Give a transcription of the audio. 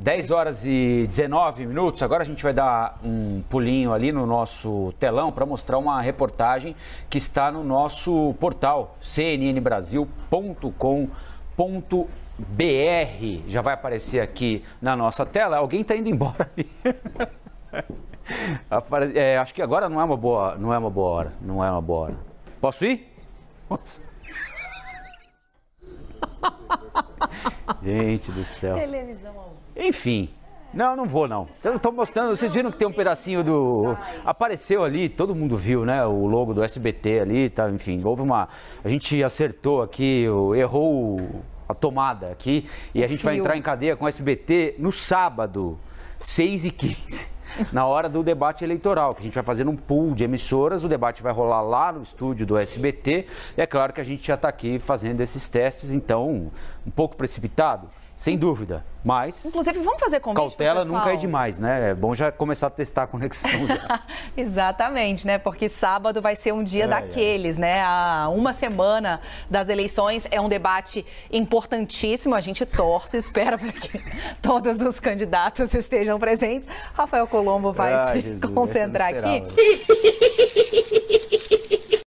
10 horas e 19 minutos. Agora a gente vai dar um pulinho ali no nosso telão para mostrar uma reportagem que está no nosso portal cnnbrasil.com.br. Já vai aparecer aqui na nossa tela. Alguém está indo embora ali. é, acho que agora não é uma boa, não é uma boa hora, não é uma boa hora. Posso ir? Posso. Gente do céu. Televisão. Enfim. Não, não vou não. Eu estou mostrando, vocês viram que tem um pedacinho do apareceu ali, todo mundo viu, né, o logo do SBT ali, tá, enfim, houve uma a gente acertou aqui, errou a tomada aqui e a gente vai entrar em cadeia com o SBT no sábado, 6 e 15 na hora do debate eleitoral, que a gente vai fazer um pool de emissoras, o debate vai rolar lá no estúdio do SBT. E é claro que a gente já está aqui fazendo esses testes, então, um pouco precipitado. Sem dúvida, mas... Inclusive, vamos fazer convite Cautela nunca é demais, né? É bom já começar a testar a conexão. Exatamente, né? Porque sábado vai ser um dia é, daqueles, é. né? Há uma semana das eleições é um debate importantíssimo. A gente torce, espera para que todos os candidatos estejam presentes. Rafael Colombo vai Ai, se Jesus, concentrar aqui.